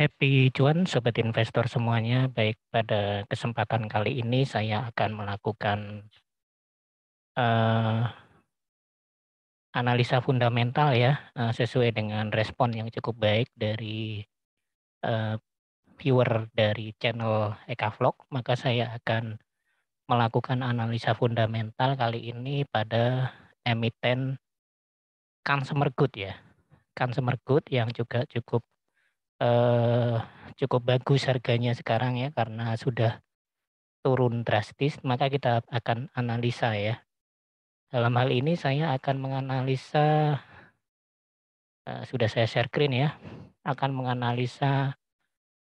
Happy cuan sobat investor semuanya. Baik pada kesempatan kali ini saya akan melakukan uh, analisa fundamental ya uh, sesuai dengan respon yang cukup baik dari uh, viewer dari channel Eka Vlog. Maka saya akan melakukan analisa fundamental kali ini pada emiten consumer good ya. Consumer good yang juga cukup eh, cukup bagus harganya sekarang ya karena sudah turun drastis, maka kita akan analisa ya. Dalam hal ini saya akan menganalisa eh, sudah saya share screen ya, akan menganalisa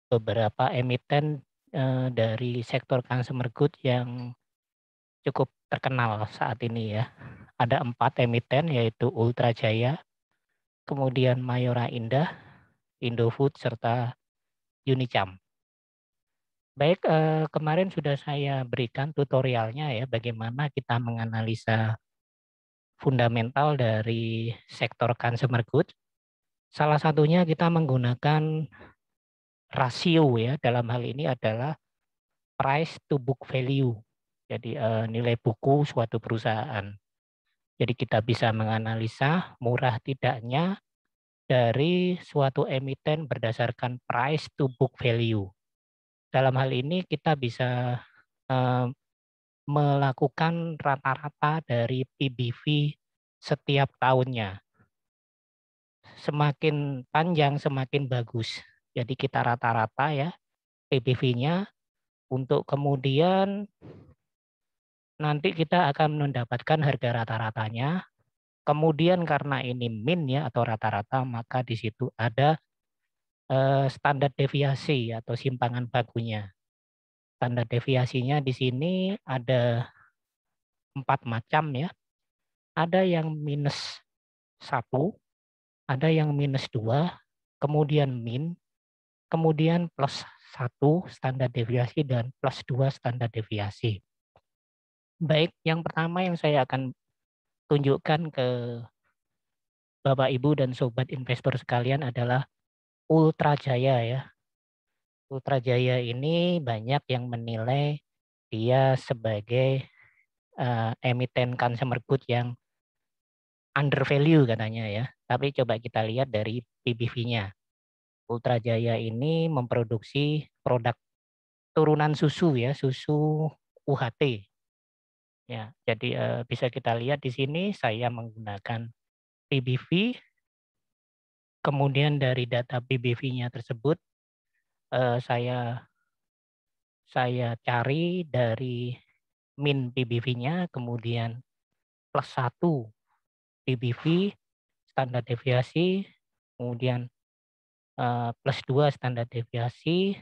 beberapa emiten eh, dari sektor consumer good yang cukup terkenal saat ini ya. Ada empat emiten yaitu Ultra Jaya, kemudian Mayora Indah, Indofood, serta Unicam. Baik, eh, kemarin sudah saya berikan tutorialnya ya bagaimana kita menganalisa fundamental dari sektor consumer goods. Salah satunya kita menggunakan rasio ya dalam hal ini adalah price to book value. Jadi eh, nilai buku suatu perusahaan. Jadi kita bisa menganalisa murah tidaknya dari suatu emiten berdasarkan price to book value. Dalam hal ini kita bisa eh, melakukan rata-rata dari PBV setiap tahunnya. Semakin panjang semakin bagus. Jadi kita rata-rata ya PBV-nya untuk kemudian nanti kita akan mendapatkan harga rata-ratanya Kemudian karena ini min ya atau rata-rata maka di situ ada eh, standar deviasi atau simpangan bagunya. Standar deviasinya di sini ada empat macam ya. Ada yang minus satu, ada yang minus dua, kemudian min, kemudian plus satu standar deviasi dan plus dua standar deviasi. Baik, yang pertama yang saya akan tunjukkan ke Bapak Ibu dan sobat investor sekalian adalah Ultra Jaya ya. Ultra Jaya ini banyak yang menilai dia sebagai uh, emiten consumer good yang under value katanya ya. Tapi coba kita lihat dari PBV-nya. Ultra Jaya ini memproduksi produk turunan susu ya, susu UHT Ya, jadi uh, bisa kita lihat di sini saya menggunakan PBV. Kemudian dari data PBV-nya tersebut uh, saya saya cari dari min PBV-nya kemudian plus satu PBV standar deviasi kemudian uh, plus dua standar deviasi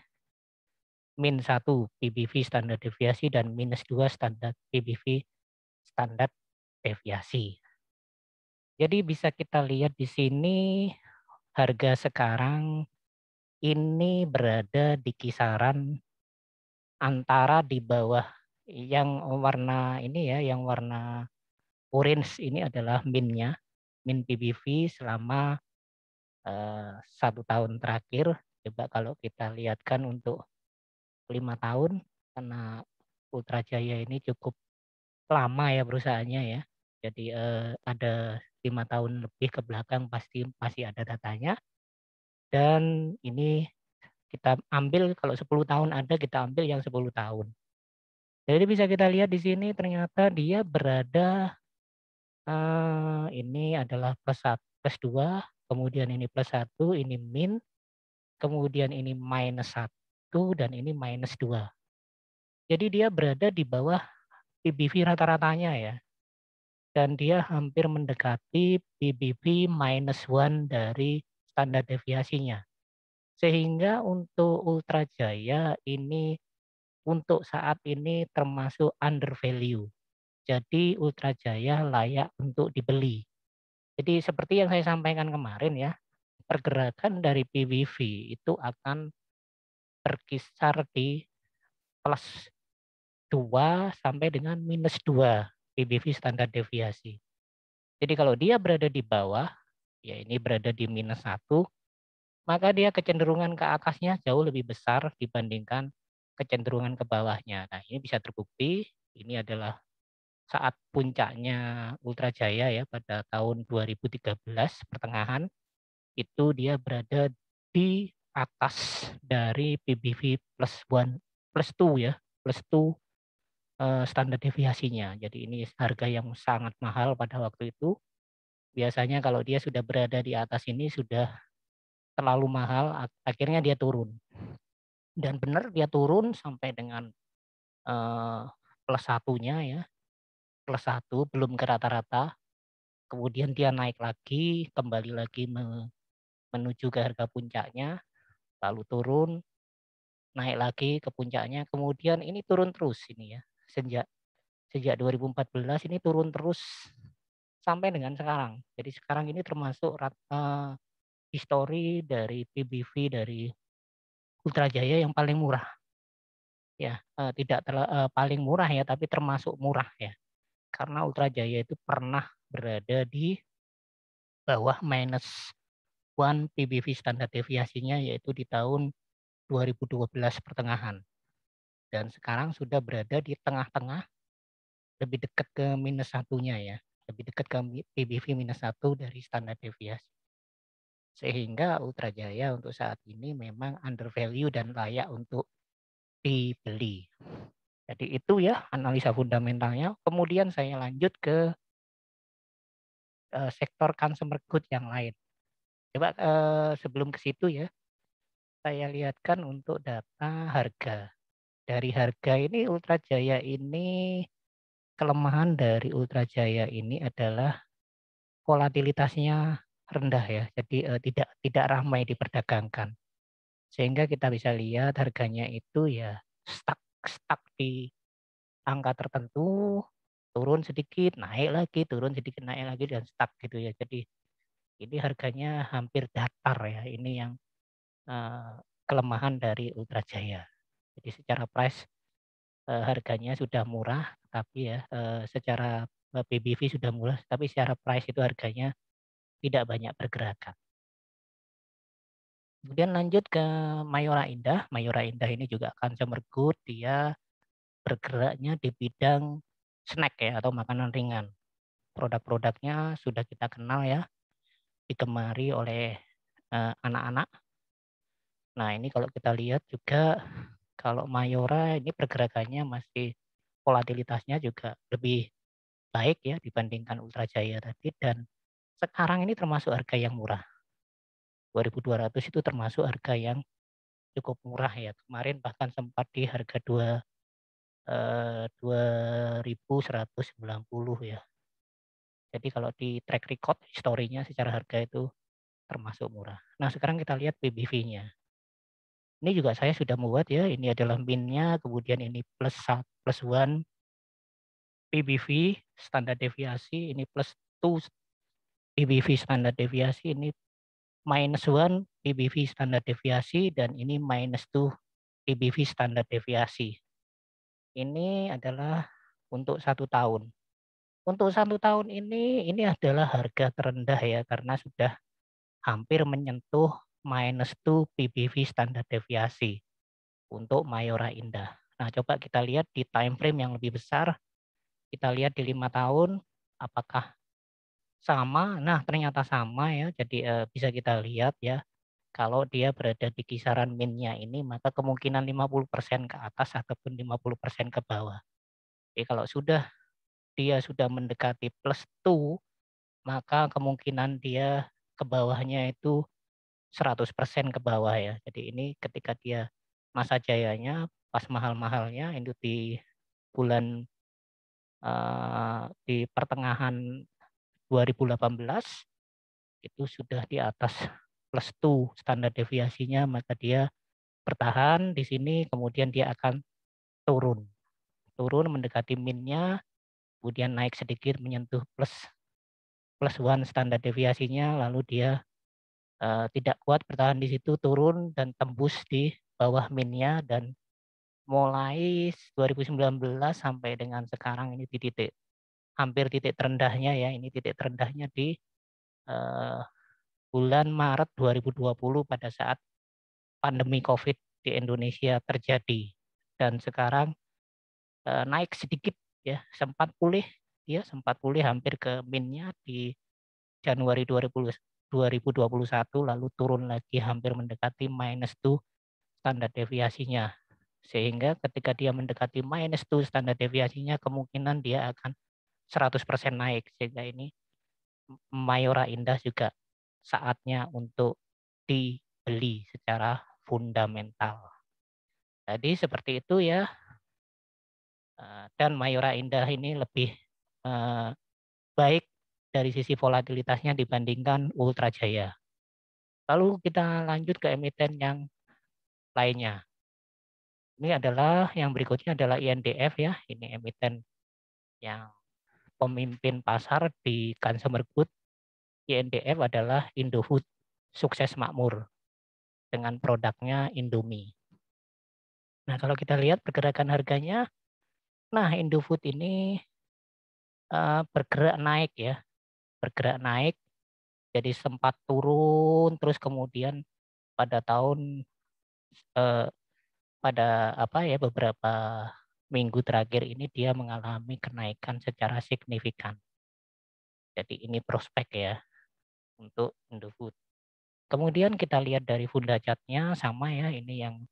min 1 PBV standar deviasi dan minus 2 standar PBV standar deviasi. Jadi bisa kita lihat di sini harga sekarang ini berada di kisaran antara di bawah yang warna ini ya, yang warna orange ini adalah minnya, min PBV selama uh, satu tahun terakhir. Coba kalau kita lihatkan untuk lima tahun karena Ultra Jaya ini cukup lama ya perusahaannya ya. Jadi eh, ada lima tahun lebih ke belakang pasti pasti ada datanya. Dan ini kita ambil kalau 10 tahun ada kita ambil yang 10 tahun. Jadi bisa kita lihat di sini ternyata dia berada eh, ini adalah plus satu plus dua kemudian ini plus satu ini min, kemudian ini minus satu dan ini minus 2. Jadi dia berada di bawah PBV rata-ratanya ya. Dan dia hampir mendekati PBV minus 1 dari standar deviasinya. Sehingga untuk Ultra Jaya ini untuk saat ini termasuk under value. Jadi Ultra Jaya layak untuk dibeli. Jadi seperti yang saya sampaikan kemarin ya, pergerakan dari PBV itu akan berkisar di plus 2 sampai dengan minus 2 PBV standar deviasi. Jadi kalau dia berada di bawah, ya ini berada di minus 1, maka dia kecenderungan ke atasnya jauh lebih besar dibandingkan kecenderungan ke bawahnya. Nah ini bisa terbukti, ini adalah saat puncaknya Ultra Jaya ya pada tahun 2013 pertengahan itu dia berada di atas dari PBV plus one plus two ya plus two uh, standar deviasinya. Jadi ini harga yang sangat mahal pada waktu itu. Biasanya kalau dia sudah berada di atas ini sudah terlalu mahal, akhirnya dia turun. Dan benar dia turun sampai dengan uh, plus satunya ya, plus satu belum ke rata-rata. Kemudian dia naik lagi, kembali lagi menuju ke harga puncaknya lalu turun, naik lagi ke puncaknya, kemudian ini turun terus ini ya. Sejak sejak 2014 ini turun terus sampai dengan sekarang. Jadi sekarang ini termasuk rata eh, histori dari PBV dari Ultra Jaya yang paling murah. Ya, eh, tidak terlalu, eh, paling murah ya, tapi termasuk murah ya. Karena Ultra Jaya itu pernah berada di bawah minus pengakuan PBV standar deviasinya yaitu di tahun 2012 pertengahan. Dan sekarang sudah berada di tengah-tengah lebih dekat ke minus satunya ya, lebih dekat ke PBV minus satu dari standar deviasi. Sehingga Ultra Jaya untuk saat ini memang under value dan layak untuk dibeli. Jadi itu ya analisa fundamentalnya. Kemudian saya lanjut ke eh, sektor consumer good yang lain. Coba uh, sebelum ke situ ya, saya lihatkan untuk data harga. Dari harga ini Ultra Jaya ini kelemahan dari Ultra Jaya ini adalah volatilitasnya rendah ya. Jadi uh, tidak tidak ramai diperdagangkan. Sehingga kita bisa lihat harganya itu ya stuck stuck di angka tertentu turun sedikit, naik lagi, turun sedikit, naik lagi dan stuck gitu ya. Jadi ini harganya hampir datar ya. Ini yang uh, kelemahan dari Ultra Jaya. Jadi secara price uh, harganya sudah murah, tapi ya uh, secara PBV sudah murah, tapi secara price itu harganya tidak banyak pergerakan. Kemudian lanjut ke Mayora Indah. Mayora Indah ini juga akan semergut, dia bergeraknya di bidang snack ya atau makanan ringan. Produk-produknya sudah kita kenal ya, ditemari oleh eh, anak-anak. Nah ini kalau kita lihat juga kalau Mayora ini pergerakannya masih volatilitasnya juga lebih baik ya dibandingkan Ultra Jaya tadi dan sekarang ini termasuk harga yang murah. 2200 itu termasuk harga yang cukup murah ya. Kemarin bahkan sempat di harga 2 eh, 2190 ya. Jadi kalau di track record historinya secara harga itu termasuk murah. Nah sekarang kita lihat PBV-nya. Ini juga saya sudah membuat ya. Ini adalah minnya, kemudian ini plus plus one PBV standar deviasi, ini plus two PBV standar deviasi, ini minus one PBV standar deviasi, dan ini minus two PBV standar deviasi. Ini adalah untuk satu tahun. Untuk satu tahun ini, ini adalah harga terendah ya, karena sudah hampir menyentuh minus 2 PBV standar deviasi untuk Mayora Indah. Nah, coba kita lihat di time frame yang lebih besar. Kita lihat di lima tahun, apakah sama? Nah, ternyata sama ya. Jadi eh, bisa kita lihat ya, kalau dia berada di kisaran minnya ini, maka kemungkinan 50% ke atas ataupun 50% ke bawah. Jadi kalau sudah dia sudah mendekati plus 2, maka kemungkinan dia ke bawahnya itu 100% ke bawah ya. Jadi ini ketika dia masa jayanya pas mahal-mahalnya itu di bulan uh, di pertengahan 2018 itu sudah di atas plus 2 standar deviasinya maka dia bertahan di sini kemudian dia akan turun turun mendekati minnya kemudian naik sedikit menyentuh plus plus one standar deviasinya, lalu dia uh, tidak kuat bertahan di situ, turun dan tembus di bawah minnya dan mulai 2019 sampai dengan sekarang ini di titik hampir titik terendahnya ya, ini titik terendahnya di uh, bulan Maret 2020 pada saat pandemi COVID di Indonesia terjadi dan sekarang eh, naik sedikit ya sempat pulih dia sempat pulih hampir ke minnya di Januari 2020, 2021 lalu turun lagi hampir mendekati minus 2 standar deviasinya sehingga ketika dia mendekati minus 2 standar deviasinya kemungkinan dia akan 100% naik sehingga ini Mayora Indah juga saatnya untuk dibeli secara fundamental. Jadi seperti itu ya Eh, dan Mayora Indah ini lebih eh, baik dari sisi volatilitasnya dibandingkan Ultra Jaya. Lalu kita lanjut ke emiten yang lainnya. Ini adalah yang berikutnya adalah INDF ya. Ini emiten yang pemimpin pasar di consumer good. INDF adalah Indofood sukses makmur dengan produknya Indomie. Nah, kalau kita lihat pergerakan harganya Nah, Indofood ini uh, bergerak naik ya. Bergerak naik. Jadi sempat turun terus kemudian pada tahun uh, pada apa ya beberapa minggu terakhir ini dia mengalami kenaikan secara signifikan. Jadi ini prospek ya untuk Indofood. Kemudian kita lihat dari funda sama ya, ini yang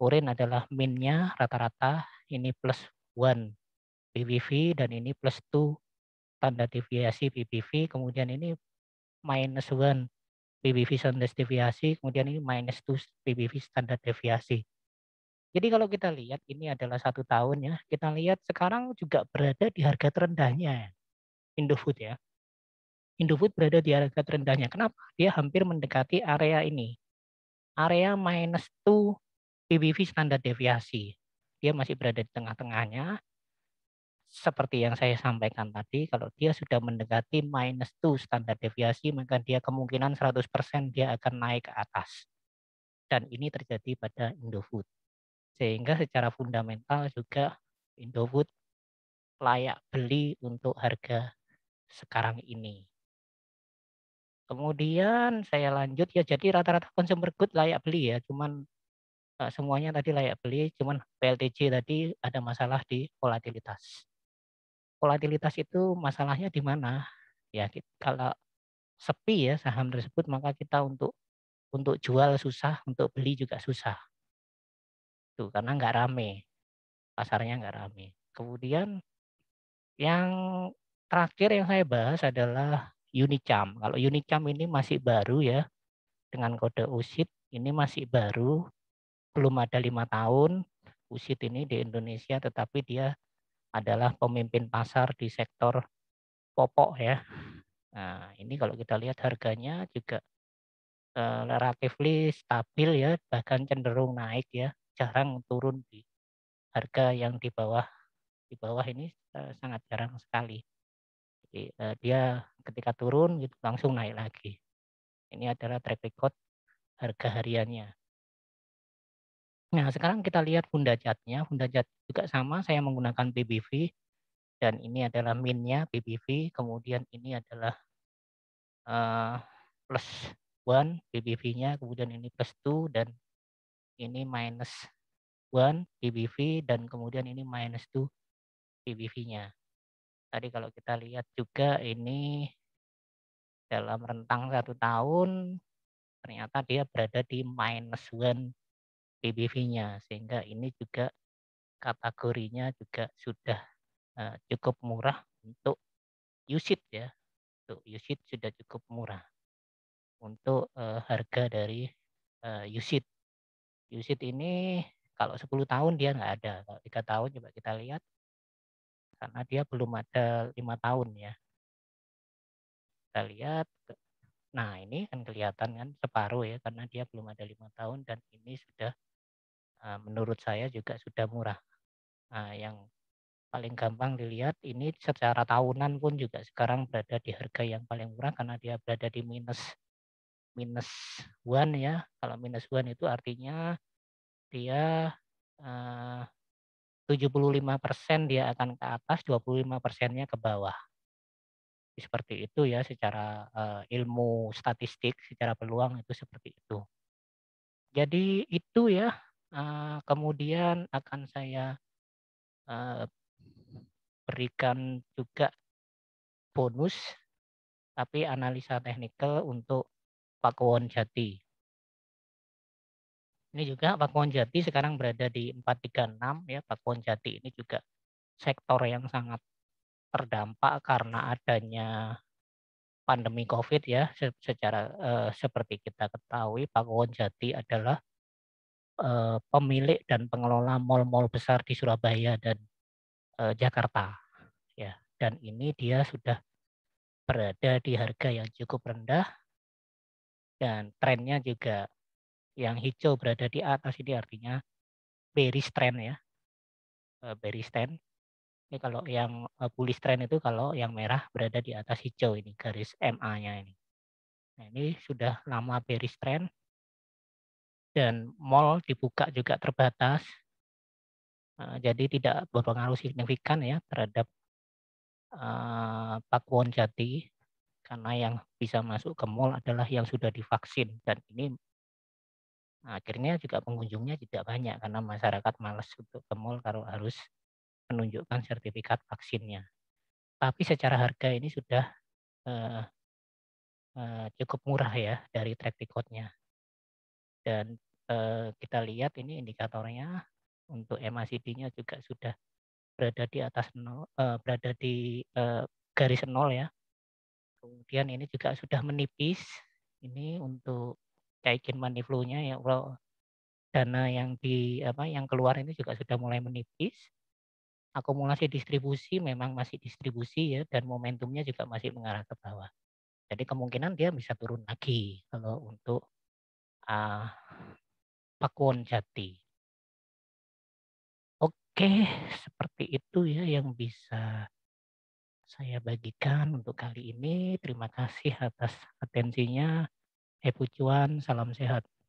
urin adalah minnya rata-rata, ini plus One, PPV dan ini plus two, tanda deviasi PPV, kemudian ini minus one, PPV standar deviasi, kemudian ini minus two, PPV standar deviasi. Jadi kalau kita lihat ini adalah satu tahun ya, kita lihat sekarang juga berada di harga terendahnya Indofood ya. Indofood berada di harga terendahnya. Kenapa? Dia hampir mendekati area ini. Area minus two, PBV standar deviasi dia masih berada di tengah-tengahnya. Seperti yang saya sampaikan tadi, kalau dia sudah mendekati minus 2 standar deviasi, maka dia kemungkinan 100% dia akan naik ke atas. Dan ini terjadi pada Indofood. Sehingga secara fundamental juga Indofood layak beli untuk harga sekarang ini. Kemudian saya lanjut ya jadi rata-rata consumer good layak beli ya, cuman Eh, semuanya tadi layak beli, cuman PLTJ tadi ada masalah di volatilitas. Volatilitas itu masalahnya di mana? Ya, kalau sepi ya saham tersebut maka kita untuk untuk jual susah, untuk beli juga susah. Tuh, karena nggak rame. Pasarnya nggak rame. Kemudian yang terakhir yang saya bahas adalah Unicam. Kalau Unicam ini masih baru ya, dengan kode USIT ini masih baru belum ada lima tahun USIT ini di Indonesia, tetapi dia adalah pemimpin pasar di sektor popok ya. Nah, ini kalau kita lihat harganya juga eh, relatif stabil ya, bahkan cenderung naik ya, jarang turun di harga yang di bawah di bawah ini eh, sangat jarang sekali. Jadi, eh, dia ketika turun gitu langsung naik lagi. Ini adalah track code harga hariannya. Nah, sekarang kita lihat Honda fundajat juga sama, saya menggunakan BBV Dan ini adalah minnya BBV Kemudian ini adalah uh, plus 1 bbv nya Kemudian ini plus 2 dan ini minus 1 BBV Dan kemudian ini minus 2 bbv nya Tadi kalau kita lihat juga ini dalam rentang satu tahun ternyata dia berada di minus 1 PBV-nya sehingga ini juga kategorinya juga sudah eh, cukup murah untuk USIT ya. Untuk USIT sudah cukup murah untuk eh, harga dari uh, eh, USIT. USIT ini kalau 10 tahun dia nggak ada. Kalau tiga tahun coba kita lihat karena dia belum ada lima tahun ya. Kita lihat Nah, ini kan kelihatan kan separuh ya karena dia belum ada lima tahun dan ini sudah Eh, menurut saya juga sudah murah. Eh, yang paling gampang dilihat ini secara tahunan pun juga sekarang berada di harga yang paling murah karena dia berada di minus minus one ya. Kalau minus one itu artinya dia eh, uh, 75% dia akan ke atas, 25 persennya ke bawah. Seperti itu ya secara uh, ilmu statistik, secara peluang itu seperti itu. Jadi itu ya Eh, kemudian akan saya eh, berikan juga bonus tapi analisa teknikal untuk Pak Kwon Jati. Ini juga Pak Kwon Jati sekarang berada di 436 ya. Pak Kwon Jati ini juga sektor yang sangat terdampak karena adanya pandemi Covid ya. Secara eh, seperti kita ketahui Pak Kwon Jati adalah Eh, pemilik dan pengelola mal-mal besar di Surabaya dan eh, Jakarta. Ya, dan ini dia sudah berada di harga yang cukup rendah dan trennya juga yang hijau berada di atas ini artinya bearish trend ya. Eh, bearish trend. Ini kalau yang bullish trend itu kalau yang merah berada di atas hijau ini garis MA-nya ini. Nah, ini sudah lama bearish trend dan mall dibuka juga terbatas. Nah, jadi tidak berpengaruh signifikan ya terhadap uh, eh, Pakuwon Jati karena yang bisa masuk ke mall adalah yang sudah divaksin dan ini nah, akhirnya juga pengunjungnya tidak banyak karena masyarakat malas untuk ke mall kalau harus menunjukkan sertifikat vaksinnya. Tapi secara harga ini sudah uh, uh, cukup murah ya dari track recordnya dan eh, kita lihat ini indikatornya untuk MACD-nya juga sudah berada di atas nol, eh, berada di eh, garis nol ya. Kemudian ini juga sudah menipis. Ini untuk caikin money ya kalau dana yang di apa yang keluar ini juga sudah mulai menipis. Akumulasi distribusi memang masih distribusi ya dan momentumnya juga masih mengarah ke bawah. Jadi kemungkinan dia bisa turun lagi kalau untuk uh, ah, pakuan Jati. Oke, seperti itu ya yang bisa saya bagikan untuk kali ini. Terima kasih atas atensinya. Eh Pucuan, salam sehat.